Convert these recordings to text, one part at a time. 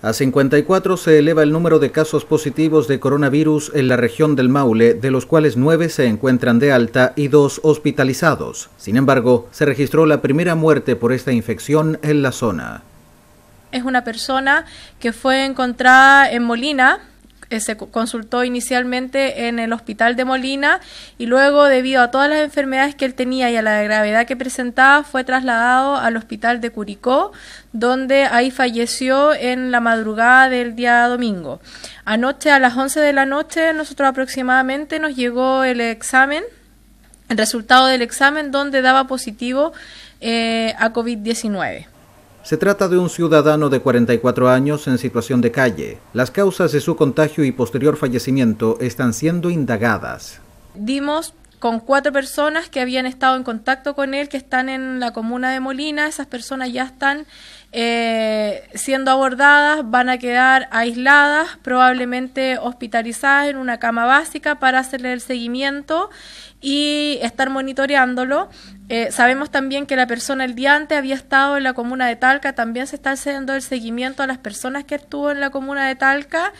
A 54 se eleva el número de casos positivos de coronavirus en la región del Maule, de los cuales 9 se encuentran de alta y 2 hospitalizados. Sin embargo, se registró la primera muerte por esta infección en la zona. Es una persona que fue encontrada en Molina, eh, se consultó inicialmente en el hospital de Molina y luego, debido a todas las enfermedades que él tenía y a la gravedad que presentaba, fue trasladado al hospital de Curicó, donde ahí falleció en la madrugada del día domingo. Anoche a las 11 de la noche, nosotros aproximadamente nos llegó el examen, el resultado del examen donde daba positivo eh, a COVID-19. Se trata de un ciudadano de 44 años en situación de calle. Las causas de su contagio y posterior fallecimiento están siendo indagadas. Dimos con cuatro personas que habían estado en contacto con él, que están en la comuna de Molina. Esas personas ya están eh, siendo abordadas, van a quedar aisladas, probablemente hospitalizadas en una cama básica para hacerle el seguimiento y estar monitoreándolo. Eh, sabemos también que la persona el día antes había estado en la comuna de Talca, también se está haciendo el seguimiento a las personas que estuvo en la comuna de Talca.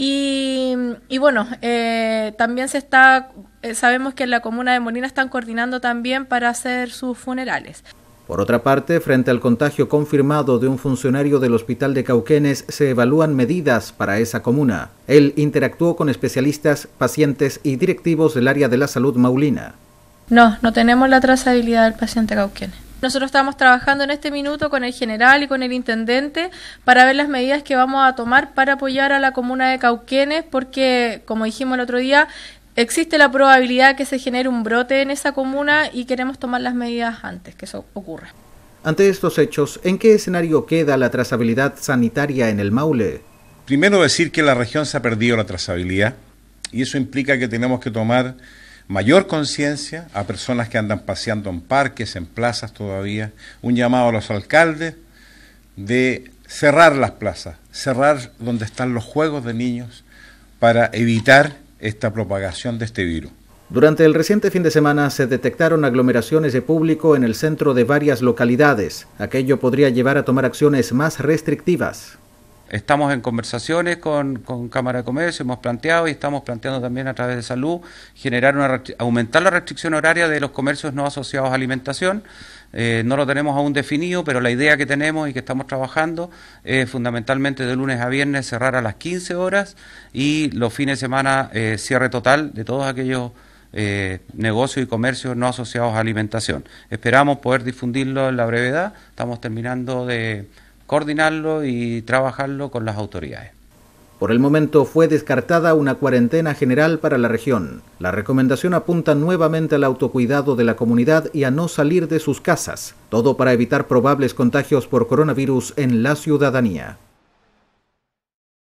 Y, y bueno, eh, también se está eh, sabemos que en la comuna de Molina están coordinando también para hacer sus funerales. Por otra parte, frente al contagio confirmado de un funcionario del Hospital de Cauquenes, se evalúan medidas para esa comuna. Él interactuó con especialistas, pacientes y directivos del área de la salud maulina. No, no tenemos la trazabilidad del paciente Cauquenes. Nosotros estamos trabajando en este minuto con el general y con el intendente para ver las medidas que vamos a tomar para apoyar a la comuna de Cauquenes, porque, como dijimos el otro día, existe la probabilidad que se genere un brote en esa comuna y queremos tomar las medidas antes que eso ocurra. Ante estos hechos, ¿en qué escenario queda la trazabilidad sanitaria en el Maule? Primero decir que la región se ha perdido la trazabilidad y eso implica que tenemos que tomar mayor conciencia a personas que andan paseando en parques, en plazas todavía, un llamado a los alcaldes de cerrar las plazas, cerrar donde están los juegos de niños para evitar esta propagación de este virus. Durante el reciente fin de semana se detectaron aglomeraciones de público en el centro de varias localidades. Aquello podría llevar a tomar acciones más restrictivas. Estamos en conversaciones con, Cámara de Comercio, hemos planteado y estamos planteando también a través de salud generar una aumentar la restricción horaria de los comercios no asociados a alimentación. Eh, no lo tenemos aún definido, pero la idea que tenemos y que estamos trabajando es fundamentalmente de lunes a viernes cerrar a las 15 horas y los fines de semana eh, cierre total de todos aquellos eh, negocios y comercios no asociados a alimentación. Esperamos poder difundirlo en la brevedad. Estamos terminando de coordinarlo y trabajarlo con las autoridades. Por el momento fue descartada una cuarentena general para la región. La recomendación apunta nuevamente al autocuidado de la comunidad y a no salir de sus casas, todo para evitar probables contagios por coronavirus en la ciudadanía.